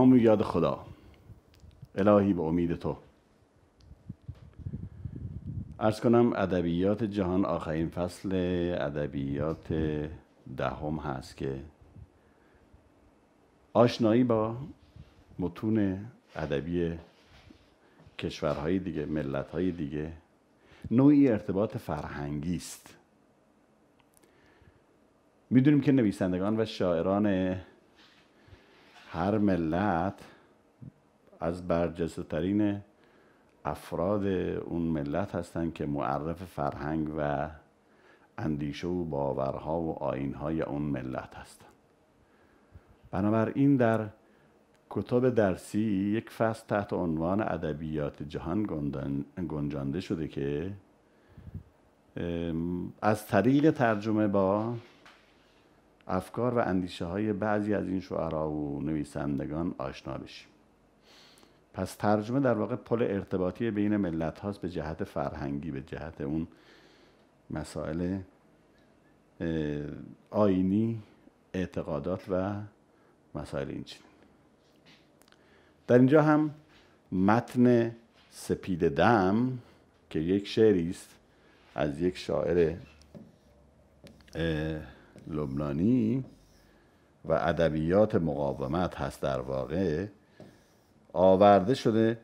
نام و یاد خدا الهی به امید تو ارز کنم ادبیات جهان آخرین فصل ادبیات دهم هست که آشنایی با متون ادبی کشورهای دیگه ملتهای دیگه نوعی ارتباط فرهنگی است میدونیم که نویسندگان و شاعران هر ملت از برجسته ترین افراد اون ملت هستند که معرف فرهنگ و اندیشه و باورها و آینهای اون ملت هستند بنابراین در کتاب درسی یک فصل تحت عنوان ادبیات جهان گنجانده شده که از طریق ترجمه با افکار و اندیشه های بعضی از این شعرا و نویسندگان آشنا بشیم پس ترجمه در واقع پل ارتباطی بین ملت هاست به جهت فرهنگی به جهت اون مسائل آینی اعتقادات و مسائل اینچنین در اینجا هم متن سپید دم که یک شعری است از یک شاعر لبنانی و ادبیات مقاومت هست در واقع آورده شده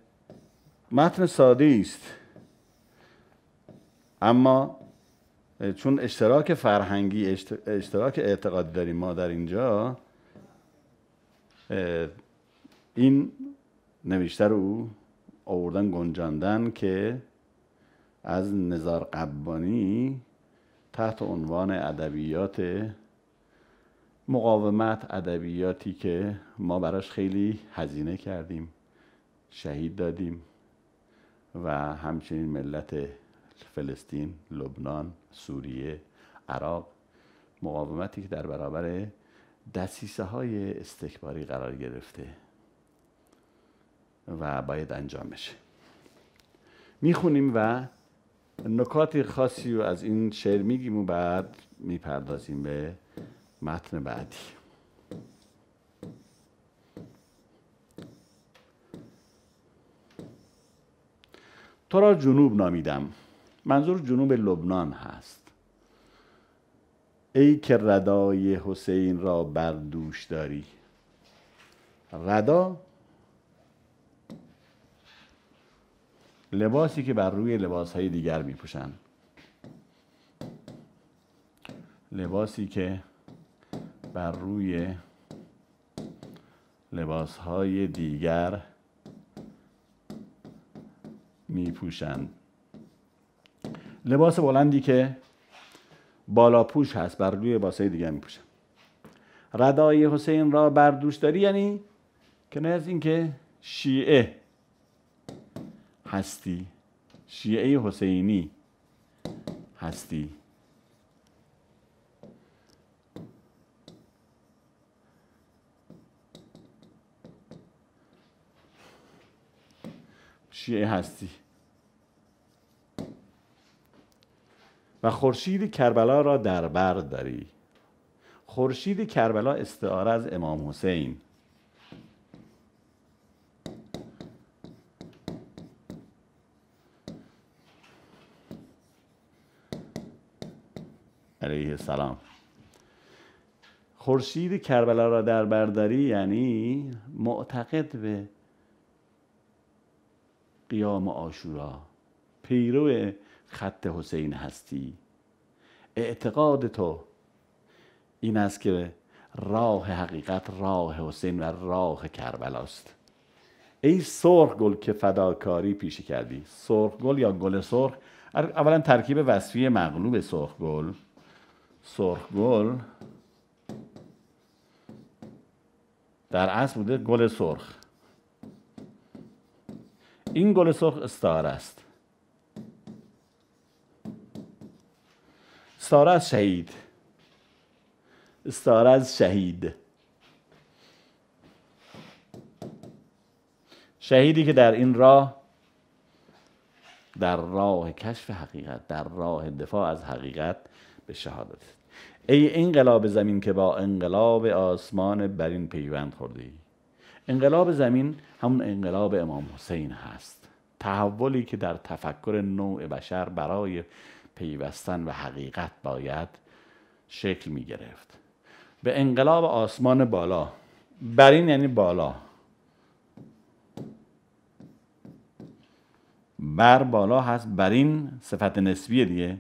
متن ساده است اما چون اشتراک فرهنگی اشتراک اعتقادی داریم ما در اینجا این نوشته رو آوردن گنجاندن که از نزار قبانی تحت عنوان ادبیات مقاومت ادبیاتی که ما براش خیلی هزینه کردیم شهید دادیم و همچنین ملت فلسطین، لبنان، سوریه، عراق مقاومتی که در برابر دسیسه های استکباری قرار گرفته و باید انجام بشه میخونیم و نکات خاصی از این شعر میگیم و بعد میپردازیم به متن بعدی تو را جنوب نامیدم منظور جنوب لبنان هست ای که ردای حسین را بر دوش داری ردا لباسی که بر روی لباس های دیگر می پوشن. لباسی که بر روی لباس های دیگر می پوشن. لباس بلندی که بالا پوش هست بر روی لباس های دیگر می پوشن. ردای حسین را بر دوش داری یعنی که نه از اینکه شیعه هستی شیعه حسینی هستی شیعه هستی و خورشید کربلا را در بر داری خورشید کربلا استعاره از امام حسین السلام خورشید کربلا را در برداری یعنی معتقد به قیام آشورا پیرو خط حسین هستی اعتقاد تو این است که راه حقیقت راه حسین و راه کربلاست ای سرخ گل که فداکاری پیش کردی سرخ گل یا گل سرخ اولا ترکیب وصفی مغلوب سرخ گل سرخ گل در اصل بوده گل سرخ این گل سرخ استاره است استعاره از شهید استاره از شهید شهیدی که در این راه در راه کشف حقیقت در راه دفاع از حقیقت به شهادت ای انقلاب زمین که با انقلاب آسمان برین پیوند خوردی انقلاب زمین همون انقلاب امام حسین هست تحولی که در تفکر نوع بشر برای پیوستن و حقیقت باید شکل می گرفت به انقلاب آسمان بالا برین یعنی بالا بر بالا هست برین صفت نسبیه دیگه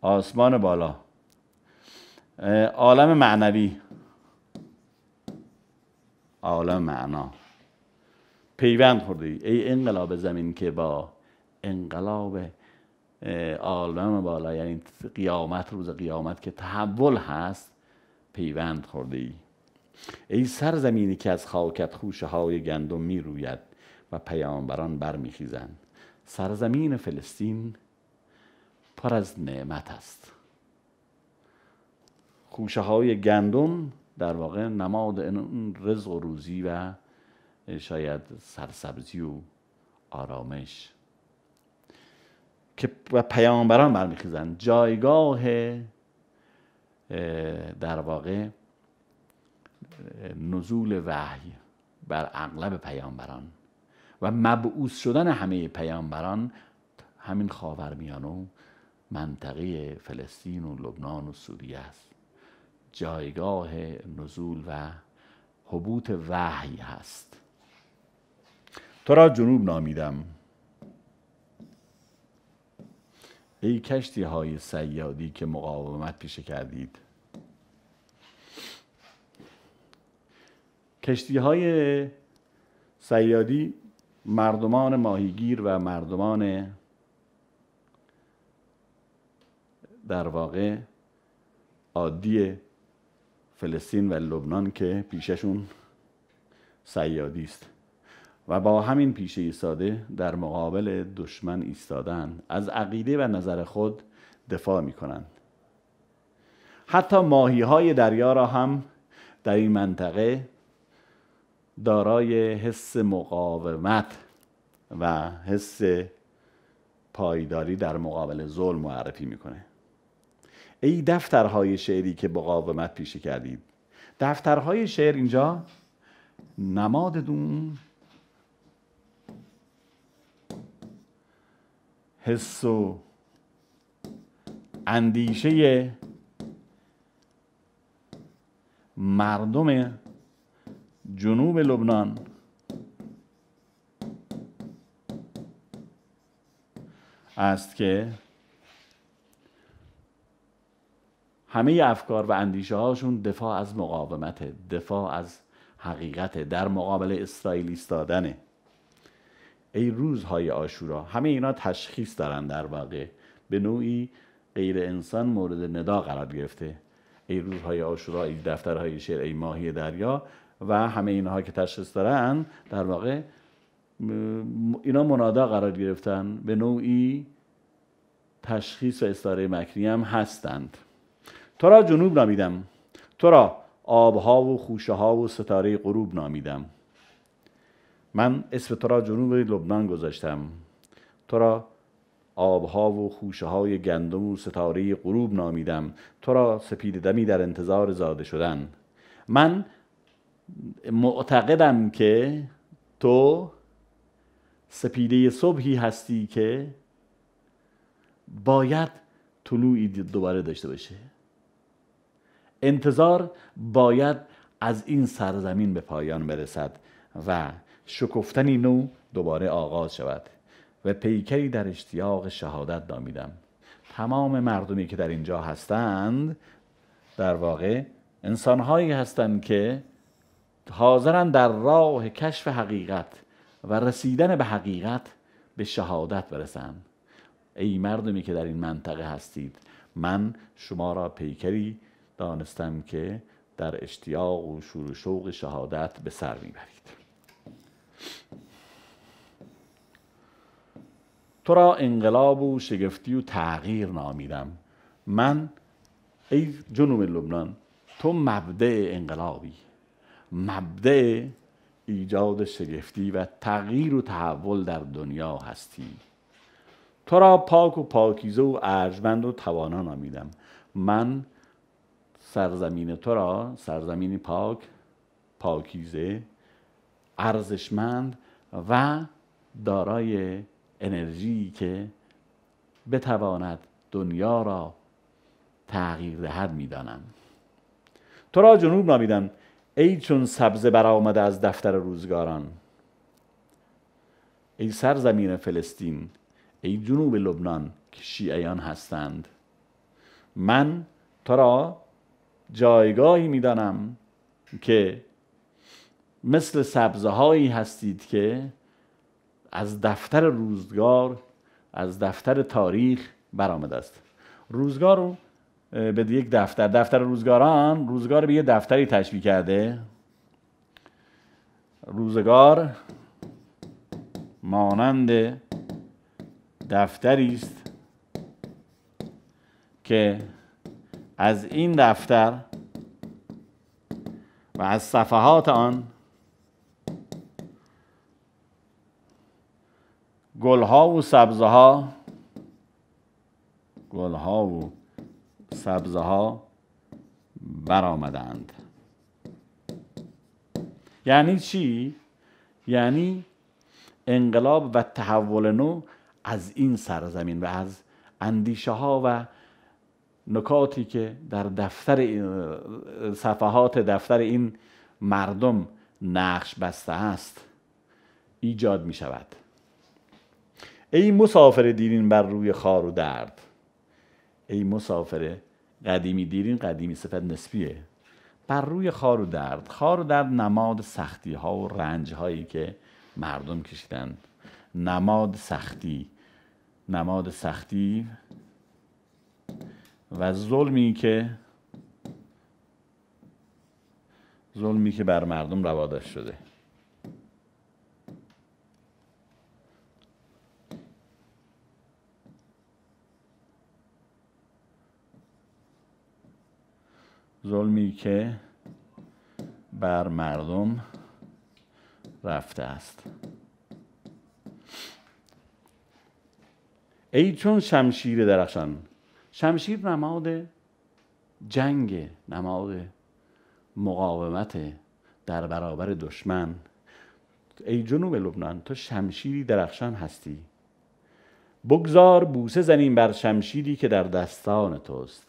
آسمان بالا عالم معنوی عالم معنا پیوند خورده ای انقلاب زمین که با انقلاب عالم بالا یعنی قیامت روز قیامت که تحول هست پیوند خورده ای ای سرزمینی که از خاکت خوشه های گندم می روید و پیامبران برمیخیزند سرزمین فلسطین پر از نعمت است کوشه های گندم در واقع نماد اون رزق و روزی و شاید سرسبزی و آرامش که پیامبران برمیخیزند جایگاه در واقع نزول وحی بر اغلب پیامبران و مبعوث شدن همه پیامبران همین خاورمیانه و منطقه فلسطین و لبنان و سوریه است جایگاه نزول و حبوط وحی هست تو را جنوب نامیدم ای کشتی های سیادی که مقاومت پیشه کردید کشتی های سیادی مردمان ماهیگیر و مردمان در واقع عادی فلسطین و لبنان که پیششون سیادی است و با همین پیشه ساده در مقابل دشمن ایستادن از عقیده و نظر خود دفاع می کنند حتی ماهی های دریا را هم در این منطقه دارای حس مقاومت و حس پایداری در مقابل ظلم معرفی میکنه ای دفترهای شعری که مقاومت پیشه کردید دفترهای شعر اینجا نماد دون حس و اندیشه مردم جنوب لبنان است که همه افکار و اندیشه هاشون دفاع از مقاومت دفاع از حقیقت در مقابل اسرائیل ایستادنه ای روزهای آشورا همه اینا تشخیص دارن در واقع به نوعی غیر انسان مورد ندا قرار گرفته ای روزهای آشورا ای دفترهای شعر ای ماهی دریا و همه اینها که تشخیص دارن در واقع اینا منادا قرار گرفتن به نوعی تشخیص و استاره مکری هم هستند تو را جنوب نامیدم تو را آبها و خوشه ها و ستاره غروب نامیدم من اسم تو را جنوب لبنان گذاشتم تو را آبها و خوشه های گندم و ستاره غروب نامیدم تو را سپید دمی در انتظار زاده شدن من معتقدم که تو سپیده صبحی هستی که باید طلوعی دوباره داشته باشه انتظار باید از این سرزمین به پایان برسد و شکفتنی نو دوباره آغاز شود و پیکری در اشتیاق شهادت نامیدم تمام مردمی که در اینجا هستند در واقع انسانهایی هستند که حاضرن در راه کشف حقیقت و رسیدن به حقیقت به شهادت برسند ای مردمی که در این منطقه هستید من شما را پیکری دانستم که در اشتیاق و شور و شوق شهادت به سر میبرید تو را انقلاب و شگفتی و تغییر نامیدم من ای جنوب لبنان تو مبدع انقلابی مبدع ایجاد شگفتی و تغییر و تحول در دنیا هستی تو را پاک و پاکیزه و ارجمند و توانا نامیدم من سرزمین تو را سرزمین پاک پاکیزه ارزشمند و دارای انرژی که بتواند دنیا را تغییر دهد میدانم تو را جنوب نامیدم ای چون سبزه برآمده از دفتر روزگاران ای سرزمین فلسطین ای جنوب لبنان که شیعیان هستند من تو را جایگاهی میدانم که مثل سبزه هایی هستید که از دفتر روزگار از دفتر تاریخ برآمده است روزگار رو به یک دفتر دفتر روزگاران روزگار به یه دفتری تشبیه کرده روزگار مانند دفتری است که از این دفتر و از صفحات آن گلها و سبزها گلها و سبزها ها برآمدند یعنی چی یعنی انقلاب و تحول نو از این سرزمین و از اندیشه ها و نکاتی که در دفتر صفحات دفتر این مردم نقش بسته است ایجاد می شود ای مسافر دیرین بر روی خار و درد ای مسافر قدیمی دیرین قدیمی صفت نسبیه بر روی خار و درد خار و درد نماد سختی ها و رنج هایی که مردم کشیدند. نماد سختی نماد سختی و ظلمی که ظلمی که بر مردم روادش شده ظلمی که بر مردم رفته است ای چون شمشیر درخشان شمشیر نماد جنگ نماد مقاومت در برابر دشمن ای جنوب لبنان تو شمشیری درخشان هستی بگذار بوسه زنیم بر شمشیری که در دستان توست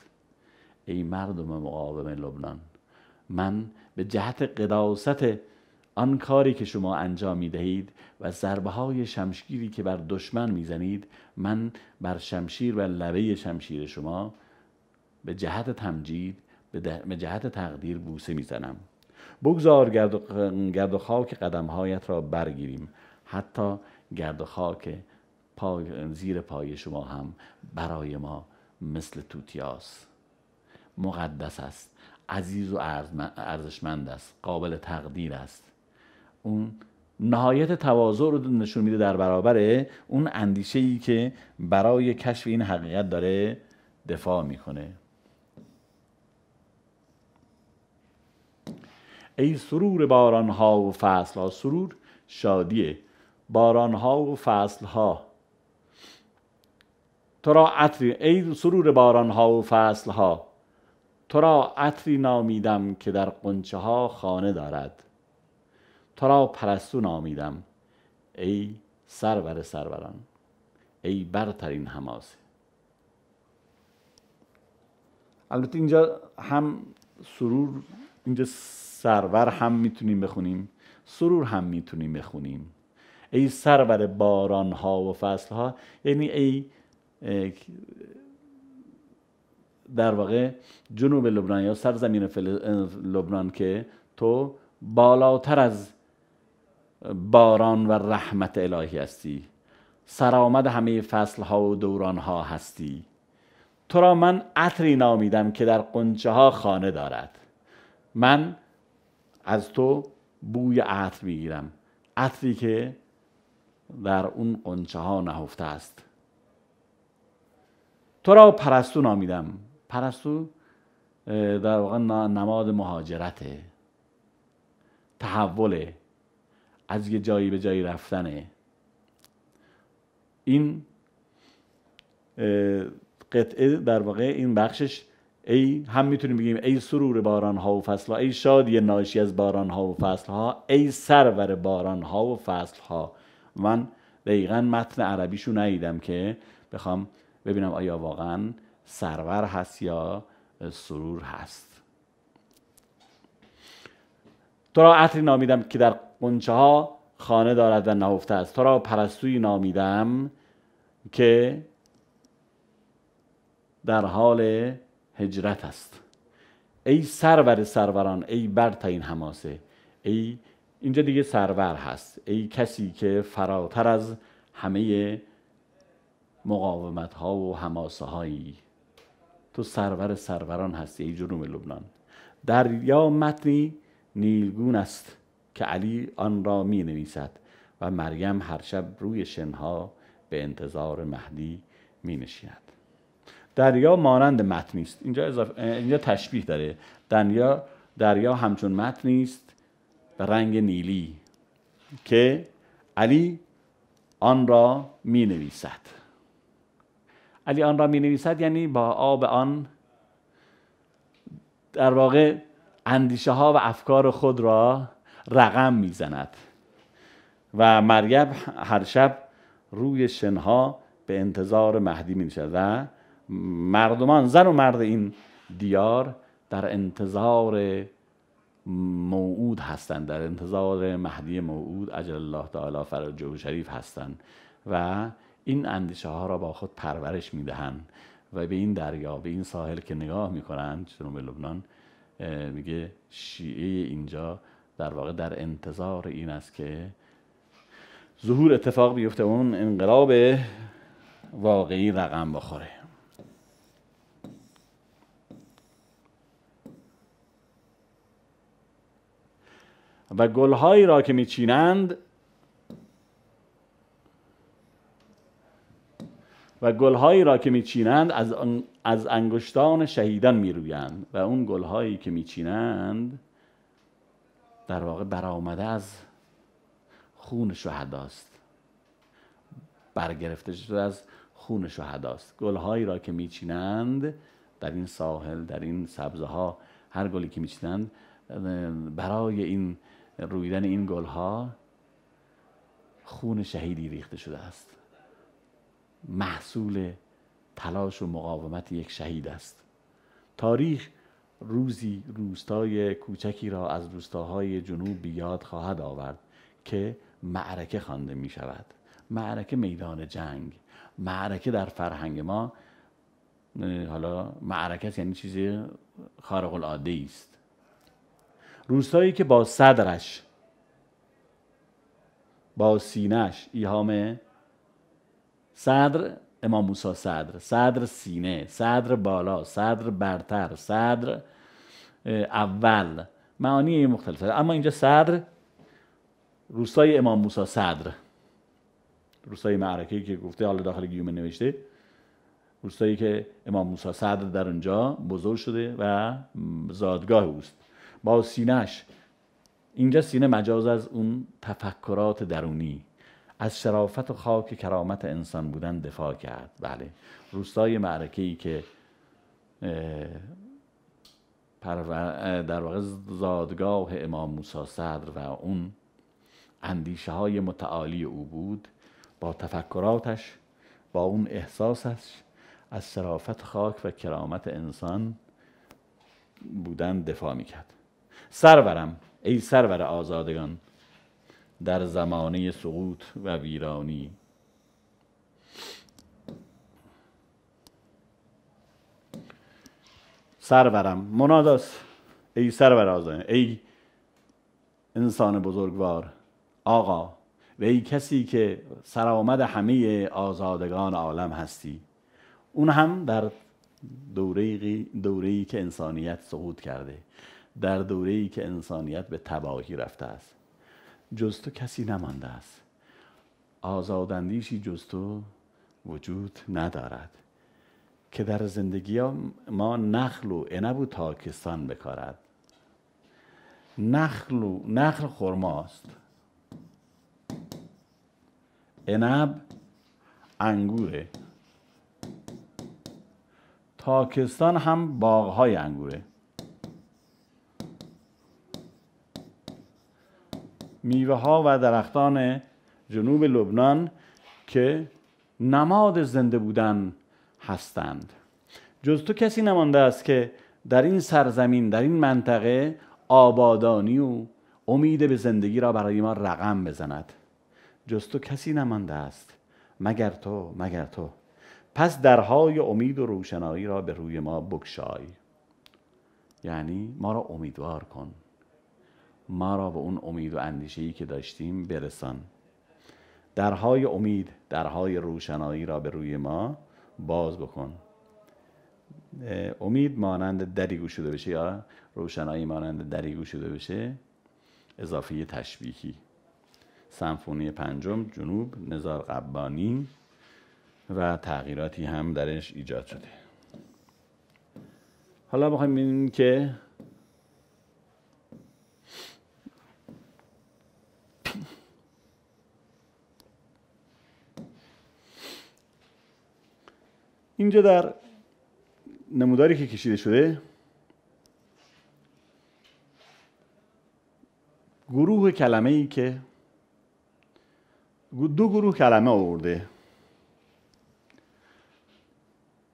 ای مردم مقاوم لبنان من به جهت قداست آن کاری که شما انجام می دهید و ضربه های شمشیری که بر دشمن می زنید من بر شمشیر و لبه شمشیر شما به جهت تمجید به جهت تقدیر بوسه می زنم بگذار گرد و خاک قدمهایت را برگیریم حتی گرد و خاک زیر پای شما هم برای ما مثل توتیاس مقدس است عزیز و ارزشمند است قابل تقدیر است اون نهایت تواضع رو نشون میده در برابر اون اندیشه ای که برای کشف این حقیقت داره دفاع میکنه ای سرور باران ها و فصل ها سرور شادیه باران ها و فصل ها تو را ای سرور باران ها و فصل ها تو را عطری نامیدم که در قنچه ها خانه دارد تو را پرستو نامیدم ای سرور سروران ای برترین حماسه البته اینجا هم سرور اینجا سرور هم میتونیم بخونیم سرور هم میتونیم بخونیم ای سرور باران ها و فصل ها یعنی ای در واقع جنوب لبنان یا سرزمین لبنان که تو بالاتر از باران و رحمت الهی هستی سرآمد همه ها و ها هستی تو را من عطری نامیدم که در قنچه ها خانه دارد من از تو بوی عطر میگیرم عطری که در اون قنچه ها نهفته است تو را پرستو نامیدم پرستو در واقع نماد مهاجرته تحوله از یه جایی به جایی رفتنه این قطعه در واقع این بخشش ای هم میتونیم بگیم ای سرور باران ها و فصل ها ای شادی ناشی از باران ها و فصل ها ای سرور باران ها و فصل ها من دقیقا متن عربیشو ندیدم که بخوام ببینم آیا واقعا سرور هست یا سرور هست تو را عطری نامیدم که در قنچه ها خانه دارد و نهفته است تو را پرستوی نامیدم که در حال هجرت است ای سرور سروران ای این هماسه، ای اینجا دیگه سرور هست ای کسی که فراتر از همه مقاومت ها و حماسه هایی تو سرور سروران هستی ای جنوب لبنان دریا متنی نیلگون است که علی آن را می نویسد و مریم هر شب روی شنها به انتظار مهدی می نشیند دریا مانند مت نیست. اینجا, اضاف... اینجا تشبیه داره دریا دریا همچون مت نیست به رنگ نیلی که علی آن را می نویسد علی آن را می نویسد یعنی با آب آن در واقع اندیشه ها و افکار خود را رقم میزند و مریم هر شب روی شنها به انتظار مهدی می و مردمان زن و مرد این دیار در انتظار موعود هستند در انتظار مهدی موعود اجل الله تعالی فرجه و شریف هستند و این اندیشه ها را با خود پرورش میدهند و به این دریا به این ساحل که نگاه میکنند به لبنان میگه شیعه اینجا در واقع در انتظار این است که ظهور اتفاق بیفته اون انقلاب واقعی رقم بخوره و گلهایی را که میچینند و گلهایی را که میچینند از از انگشتان شهیدان میرویند و اون گلهایی که میچینند در واقع برآمده از خون شهداست برگرفته شده از خون شهداست گلهایی را که میچینند در این ساحل در این سبزه ها هر گلی که میچینند برای این رویدن این گلها خون شهیدی ریخته شده است محصول تلاش و مقاومت یک شهید است تاریخ روزی روستای کوچکی را از روستاهای جنوب یاد خواهد آورد که معرکه خوانده می شود معرکه میدان جنگ معرکه در فرهنگ ما حالا معرکه یعنی چیزی خارق العاده است روستایی که با صدرش با سینش ایهام صدر امام موسی صدر صدر سینه صدر بالا صدر برتر صدر اول معانی مختلف اما اینجا صدر روستای امام موسی صدر روستای معرکه که گفته حالا داخل گیومه نوشته روستایی که امام موسی صدر در اونجا بزرگ شده و زادگاه اوست با سینهش اینجا سینه مجاز از اون تفکرات درونی از شرافت و خاک کرامت انسان بودن دفاع کرد بله روستای معرکه ای که در واقع زادگاه امام موسی صدر و اون اندیشه های متعالی او بود با تفکراتش با اون احساسش از شرافت خاک و کرامت انسان بودن دفاع میکرد سرورم ای سرور آزادگان در زمانه سقوط و ویرانی سرورم مناداست ای سرور ای انسان بزرگوار آقا و ای کسی که سرآمد همه آزادگان عالم هستی اون هم در دوره دوره‌ای که انسانیت سقوط کرده در دوره‌ای که انسانیت به تباهی رفته است جز تو کسی نمانده است آزاداندیشی جز تو وجود ندارد که در زندگی ما نخل و عنب و تاکستان بکارد نخل و نخل خرماست عنب انگوره تاکستان هم باغهای انگوره میوه ها و درختان جنوب لبنان که نماد زنده بودن هستند جز تو کسی نمانده است که در این سرزمین در این منطقه آبادانی و امید به زندگی را برای ما رقم بزند جز تو کسی نمانده است مگر تو مگر تو پس درهای امید و روشنایی را به روی ما بکشای یعنی ما را امیدوار کن ما را به اون امید و ای که داشتیم برسان درهای امید درهای روشنایی را به روی ما باز بکن امید مانند دری گشوده بشه یا روشنایی مانند دری گشوده بشه اضافه تشبیهی سمفونی پنجم جنوب نزار قبانی و تغییراتی هم درش ایجاد شده حالا بخوایم ببینیم که اینجا در نموداری که کشیده شده گروه کلمه ای که دو گروه کلمه آورده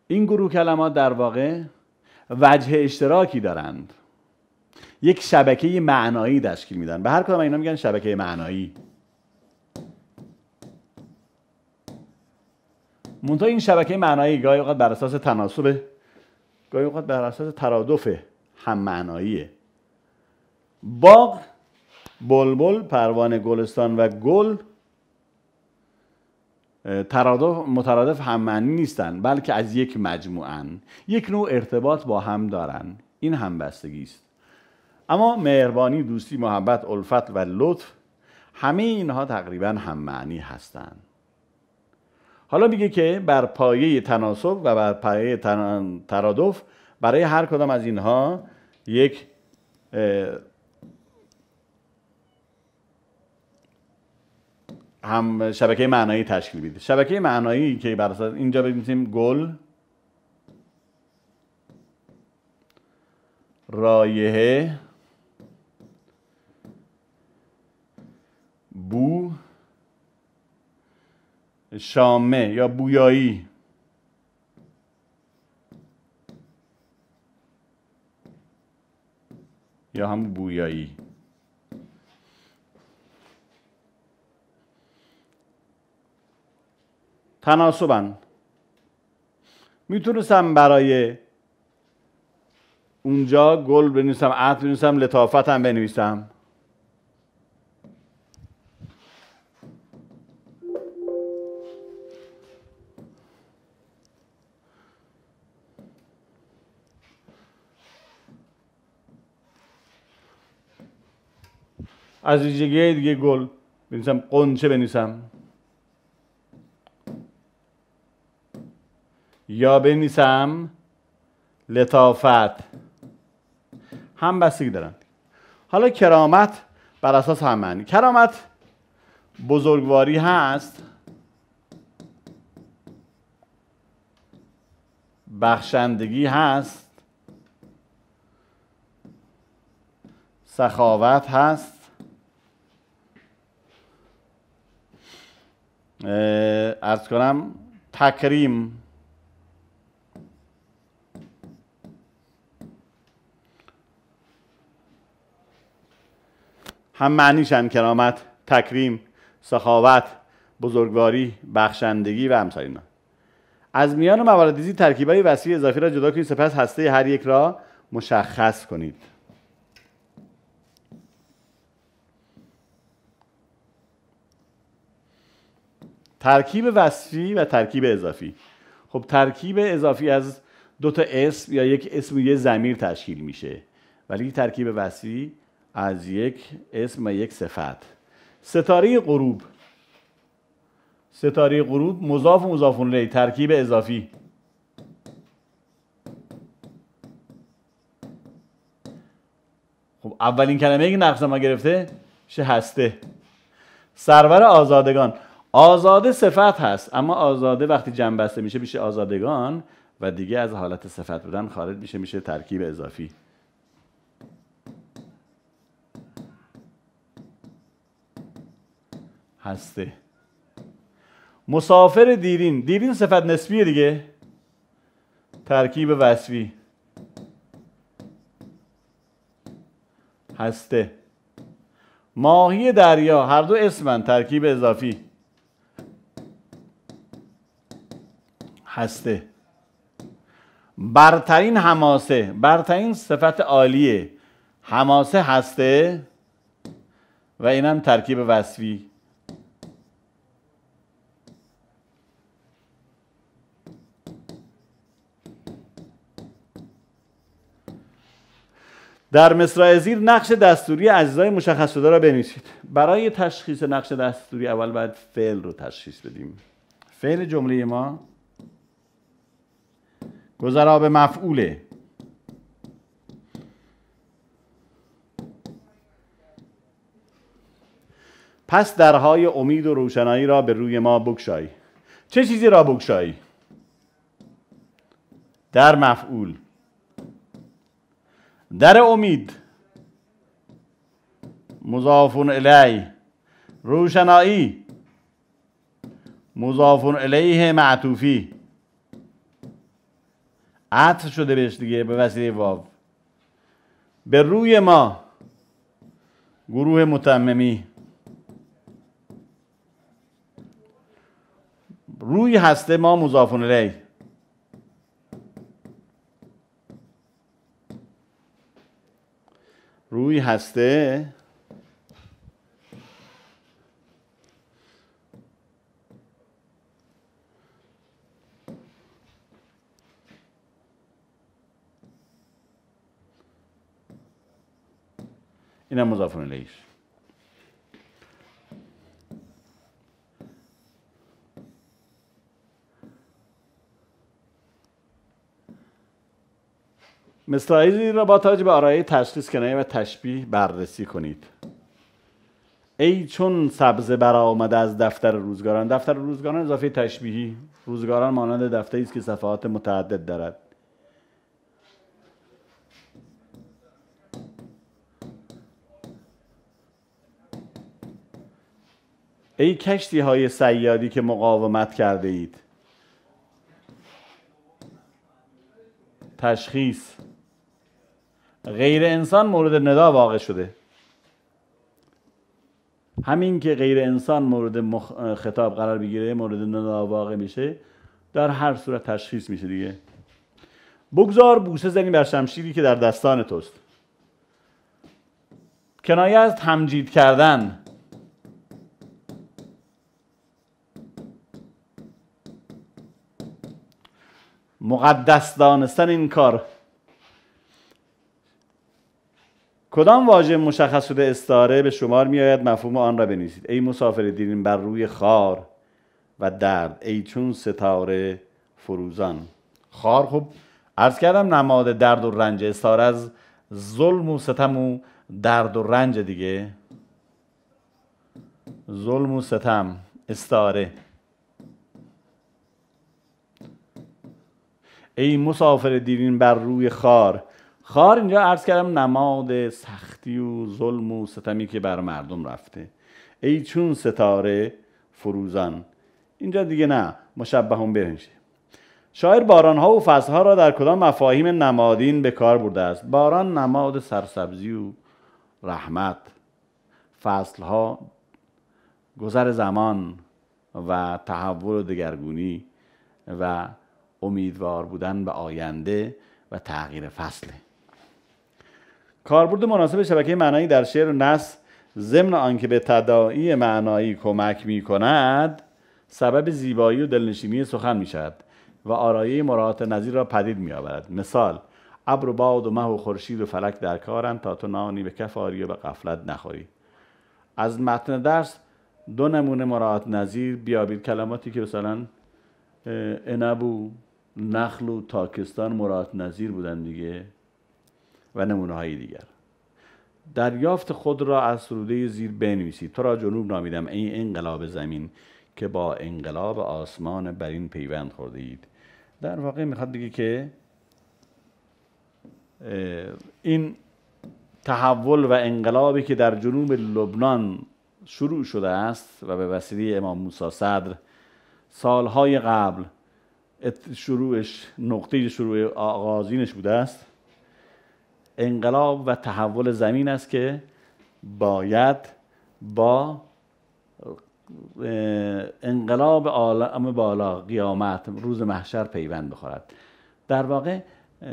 این گروه کلمات در واقع وجه اشتراکی دارند یک شبکه معنایی تشکیل میدن به هر کدام اینا میگن شبکه معنایی منتها این شبکه معنایی گاهی اوقات بر اساس تناسب گاهی اوقات بر اساس ترادف هم معناییه باغ بلبل پروانه گلستان و گل ترادف مترادف هم معنی نیستن بلکه از یک مجموعه یک نوع ارتباط با هم دارن این همبستگی است اما مهربانی دوستی محبت الفت و لطف همه اینها تقریبا هم معنی هستند حالا میگه که بر پایه تناسب و بر پایه ترادف برای هر کدام از اینها یک هم شبکه معنایی تشکیل میده شبکه معنایی که بر اساس اینجا ببینیم گل رایه بو شامه یا بویایی یا هم بویایی تناسبن میتونستم برای اونجا گل بنویسم عطر بنویسم هم بنویسم از یه دیگه گل بنویسم قنچه بنویسم یا بنویسم لطافت هم بستگی دارن حالا کرامت بر اساس هم معنی کرامت بزرگواری هست بخشندگی هست سخاوت هست ارز کنم تکریم هم معنی هم کرامت تکریم سخاوت بزرگواری بخشندگی و همسایی از میان موارد زیر ترکیبای وسیع اضافی را جدا کنید سپس هسته هر یک را مشخص کنید ترکیب وصفی و ترکیب اضافی خب ترکیب اضافی از دو تا اسم یا یک اسم و یه زمیر تشکیل میشه ولی ترکیب وصفی از یک اسم و یک صفت ستاره غروب ستاره غروب مضاف و مضاف الیه ترکیب اضافی خب اولین کلمه که نقص ما گرفته شه هسته سرور آزادگان آزاده صفت هست اما آزاده وقتی جنبسته میشه میشه آزادگان و دیگه از حالت صفت بودن خارج میشه میشه ترکیب اضافی هسته مسافر دیرین دیرین صفت نسبیه دیگه ترکیب وصفی هسته ماهی دریا هر دو اسمن ترکیب اضافی هسته برترین حماسه برترین صفت عالیه هماسه هسته و اینم ترکیب وصفی در مصرع زیر نقش دستوری اجزای مشخص شده را بنویسید برای تشخیص نقش دستوری اول باید فعل رو تشخیص بدیم فعل جمله ما گذرا به مفعوله پس درهای امید و روشنایی را به روی ما بگشایی چه چیزی را بگشایی؟ در مفعول در امید مضافون الی روشنایی مضافون الیه معطوفی عطف شده بهش دیگه به وسیله واو به روی ما گروه متممی روی هسته ما مضافون ری روی هسته اینم مضاف الیه مثلایی را با تاج به آرایه تشخیص کنایه و تشبیه بررسی کنید ای چون سبزه آمده از دفتر روزگاران دفتر روزگاران اضافه تشبیهی روزگاران مانند دفتری است که صفحات متعدد دارد ای کشتی های سیادی که مقاومت کرده اید تشخیص غیر انسان مورد ندا واقع شده همین که غیر انسان مورد خطاب قرار بگیره مورد ندا واقع میشه در هر صورت تشخیص میشه دیگه بگذار بوسه زنی بر شمشیری که در دستان توست کنایه از تمجید کردن مقدس دانستن این کار کدام واژه مشخص شده استاره به شمار میآید مفهوم آن را بنویسید ای مسافر دیرین بر روی خار و درد ای چون ستاره فروزان خار خب عرض کردم نماد درد و رنج استاره از ظلم و ستم و درد و رنج دیگه ظلم و ستم استاره ای مسافر دیرین بر روی خار خار اینجا عرض کردم نماد سختی و ظلم و ستمی که بر مردم رفته ای چون ستاره فروزان اینجا دیگه نه مشبه هم برنشه شاعر بارانها و فصلها را در کدام مفاهیم نمادین به کار برده است باران نماد سرسبزی و رحمت فصلها گذر زمان و تحول و دگرگونی و امیدوار بودن به آینده و تغییر فصله کاربرد مناسب شبکه معنایی در شعر و نص ضمن آنکه به تداعی معنایی کمک می کند سبب زیبایی و دلنشینی سخن می شود و آرایه مراعات نظیر را پدید می آورد مثال ابر و باد و مه و خورشید و فلک در کارند تا تو نانی به کف آری و به قفلت نخوری از متن درس دو نمونه مراعات نظیر بیابید کلماتی که مثلا انبو نخل و تاکستان مراد نظیر بودن دیگه و نمونه های دیگر دریافت خود را از سروده زیر بنویسید تو را جنوب نامیدم این انقلاب زمین که با انقلاب آسمان بر این پیوند خورده اید در واقع میخواد دیگه که این تحول و انقلابی که در جنوب لبنان شروع شده است و به وسیله امام موسی صدر سالهای قبل شروعش نقطه شروع آغازینش بوده است انقلاب و تحول زمین است که باید با انقلاب عالم بالا قیامت روز محشر پیوند بخورد در واقع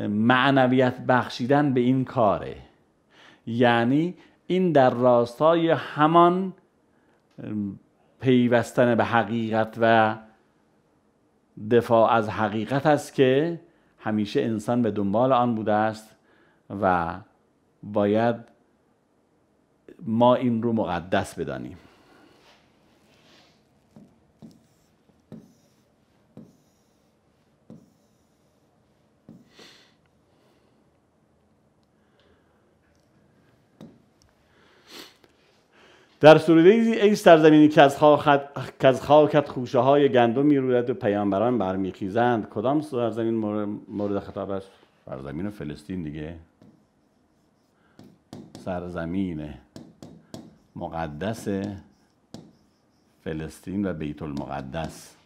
معنویت بخشیدن به این کاره یعنی این در راستای همان پیوستن به حقیقت و دفاع از حقیقت است که همیشه انسان به دنبال آن بوده است و باید ما این رو مقدس بدانیم در سروده ای سرزمینی که از, خاکت, که از خاکت خوشه های گندم و پیامبران برمیخیزند کدام سرزمین مورد خطاب است سرزمین فلسطین دیگه سرزمین مقدس فلسطین و بیت المقدس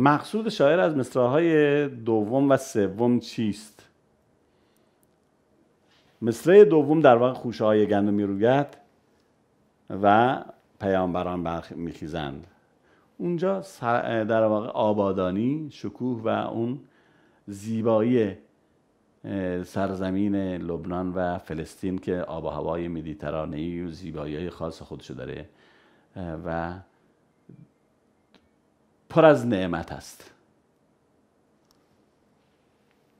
مقصود شاعر از های دوم و سوم چیست مصره دوم در واقع خوشه های گندم میروید و پیامبران می میخیزند اونجا در واقع آبادانی شکوه و اون زیبایی سرزمین لبنان و فلسطین که آب و هوای مدیترانه ای و زیبایی خاص خودشو داره و پر از نعمت است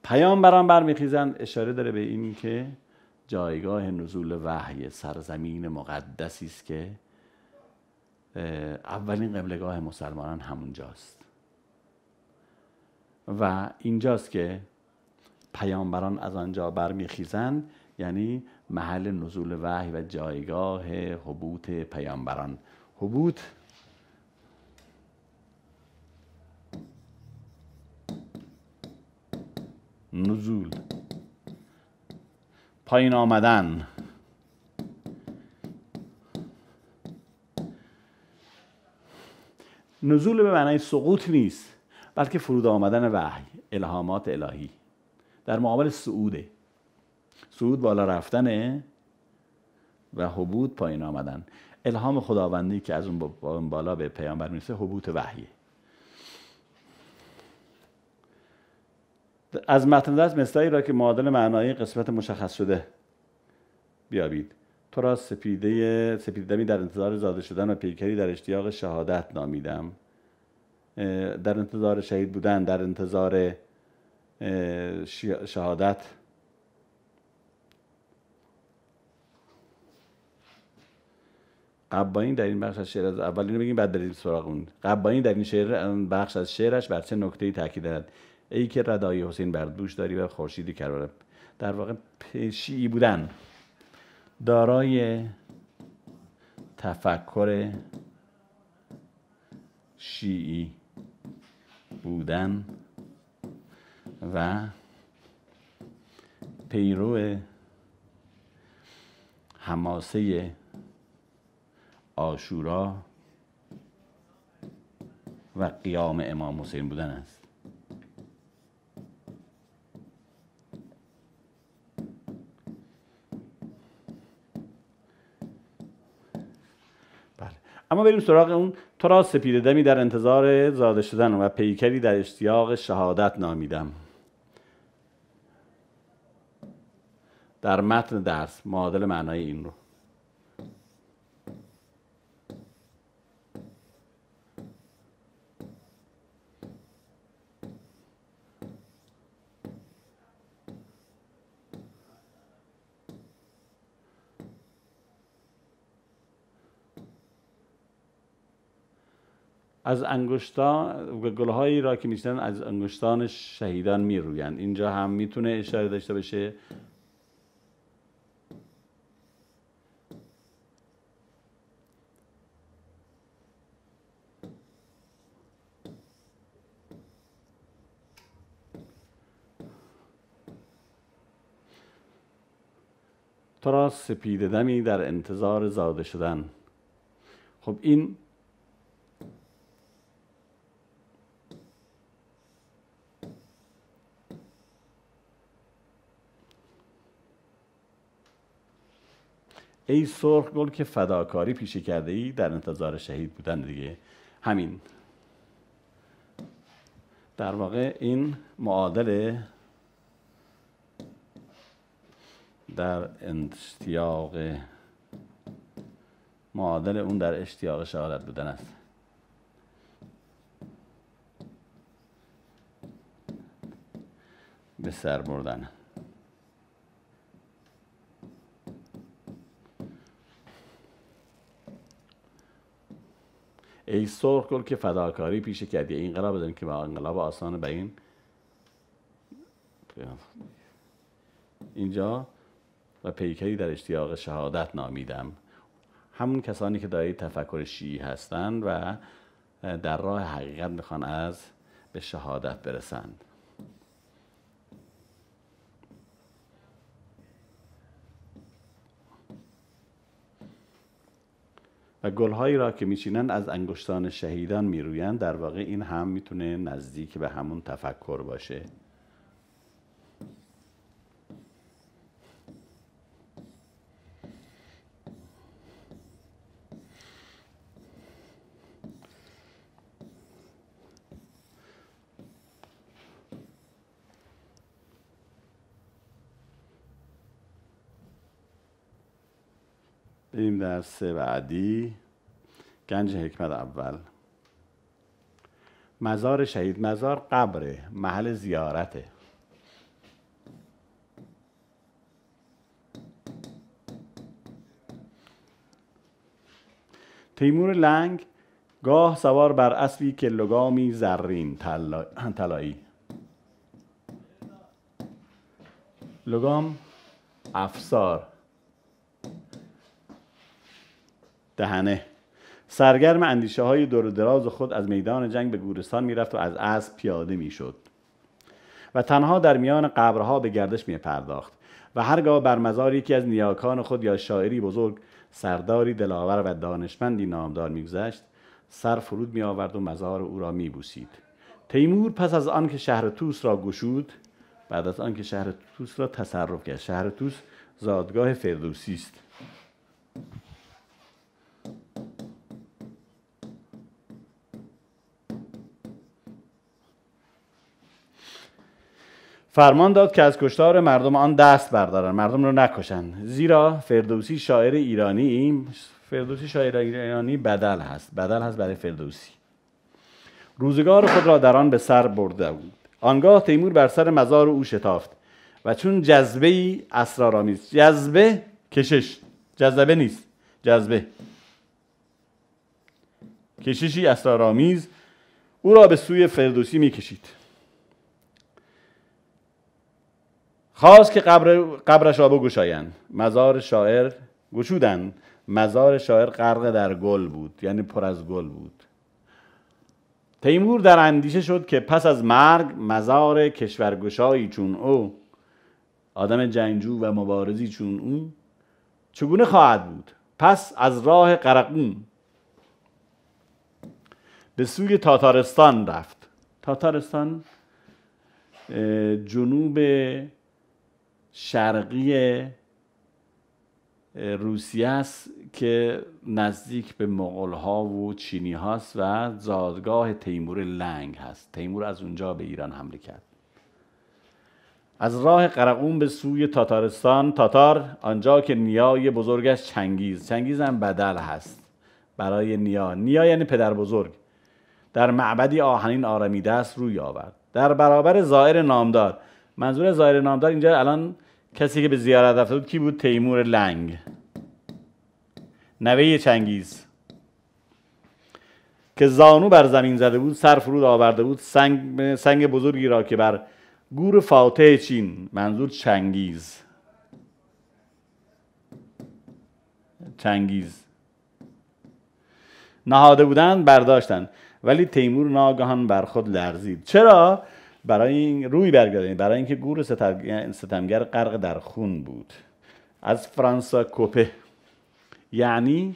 پیامبران برمیخیزند اشاره داره به این که جایگاه نزول وحی سرزمین مقدسی است که اولین قبلگاه مسلمانان همونجاست و اینجاست که پیامبران از آنجا برمیخیزند یعنی محل نزول وحی و جایگاه حبوط پیامبران حبوط نزول پایین آمدن نزول به معنای سقوط نیست بلکه فرود آمدن وحی الهامات الهی در معامل سعوده سعود بالا رفتنه و حبود پایین آمدن الهام خداوندی که از اون بالا به پیامبر میرسه حبوط وحیه از متن دست مثلایی را که معادل معنایی قسمت مشخص شده بیابید تو را سپیده سپیدمی در انتظار زاده شدن و پیکری در اشتیاق شهادت نامیدم در انتظار شهید بودن در انتظار شهادت قبایی در این بخش از شعر اول اینو بگیم بعد بریم سراغ اون در این شعر بخش از شعرش بر چه ای تاکید دارد ای که ردای حسین بر دوش داری و خورشیدی کرده در واقع شیعی بودن دارای تفکر شیعی بودن و پیرو هماسه آشورا و قیام امام حسین بودن است اما بریم سراغ اون تو را سپیده دمی در انتظار زاده شدن و پیکری در اشتیاق شهادت نامیدم در متن درس معادل معنای این رو از انگشتان گلهایی را که میشنن از انگشتان شهیدان میرویند اینجا هم میتونه اشاره داشته باشه تو را سپید دمی در انتظار زاده شدن خب این ای سرخ گل که فداکاری پیشه کرده ای در انتظار شهید بودن دیگه همین در واقع این معادل در اشتیاق معادل اون در اشتیاق شهادت بودن است به سر بردن ای سرخ گل که فداکاری پیش کردی این قرار بدن که با انقلاب آسان به این اینجا و پیکری در اشتیاق شهادت نامیدم همون کسانی که دارای تفکر شیعی هستند و در راه حقیقت میخوان از به شهادت برسند گلهایی را که میچینند از انگشتان شهیدان میرویند در واقع این هم میتونه نزدیک به همون تفکر باشه بریم سه بعدی گنج حکمت اول مزار شهید مزار قبره محل زیارته تیمور لنگ گاه سوار بر اسبی که لگامی زرین طلایی لگام افسار دهنه سرگرم اندیشه های دور و دراز خود از میدان جنگ به گورستان میرفت و از اسب پیاده میشد و تنها در میان قبرها به گردش می پرداخت و هرگاه بر مزار یکی از نیاکان خود یا شاعری بزرگ سرداری دلاور و دانشمندی نامدار میگذشت سر فرود می آورد و مزار او را می بوسید. تیمور پس از آنکه شهر توس را گشود بعد از آنکه شهر توس را تصرف کرد شهر توس زادگاه فردوسی است فرمان داد که از کشتار مردم آن دست بردارن مردم رو نکشن زیرا فردوسی شاعر ایرانی فردوسی شاعر ایرانی بدل هست بدل هست برای فردوسی روزگار خود را در آن به سر برده بود آنگاه تیمور بر سر مزار او شتافت و چون جذبه ای اسرارآمیز جذبه کشش جذبه نیست جذبه کششی اسرارآمیز او را به سوی فردوسی میکشید خواست که قبر قبرش را بگشایند مزار شاعر گشودند مزار شاعر غرق در گل بود یعنی پر از گل بود تیمور در اندیشه شد که پس از مرگ مزار کشورگشایی چون او آدم جنگجو و مبارزی چون او چگونه خواهد بود پس از راه قرقون به سوی تاتارستان رفت تاتارستان جنوب شرقی روسیه است که نزدیک به مغول ها و چینی هاست و زادگاه تیمور لنگ هست تیمور از اونجا به ایران حمله کرد از راه قرقون به سوی تاتارستان تاتار آنجا که نیای بزرگش چنگیز چنگیز هم بدل هست برای نیا نیا یعنی پدر بزرگ در معبدی آهنین آرمیده است روی آورد در برابر زائر نامدار منظور ظاهر نامدار اینجا الان کسی که به زیارت رفته بود کی بود تیمور لنگ نوه چنگیز که زانو بر زمین زده بود سر فرود آورده بود سنگ, سنگ بزرگی را که بر گور فاتح چین منظور چنگیز چنگیز نهاده بودند برداشتند ولی تیمور ناگهان بر خود لرزید چرا برای این روی برگردانید یعنی برای اینکه گور یعنی ستمگر غرق در خون بود از فرانسا کوپه یعنی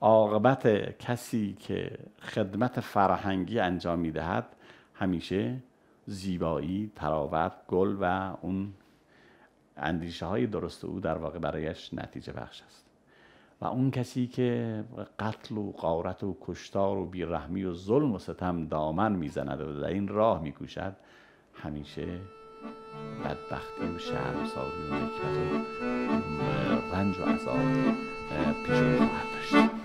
عاقبت کسی که خدمت فرهنگی انجام میدهد همیشه زیبایی تراوت گل و اون اندیشه های درست او در واقع برایش نتیجه بخش است و اون کسی که قتل و قارت و کشتار و بیرحمی و ظلم و ستم دامن میزند و در این راه میکوشد همیشه بدبختی و شهر و نکبت و رنج و عذاب پیش خواهد داشت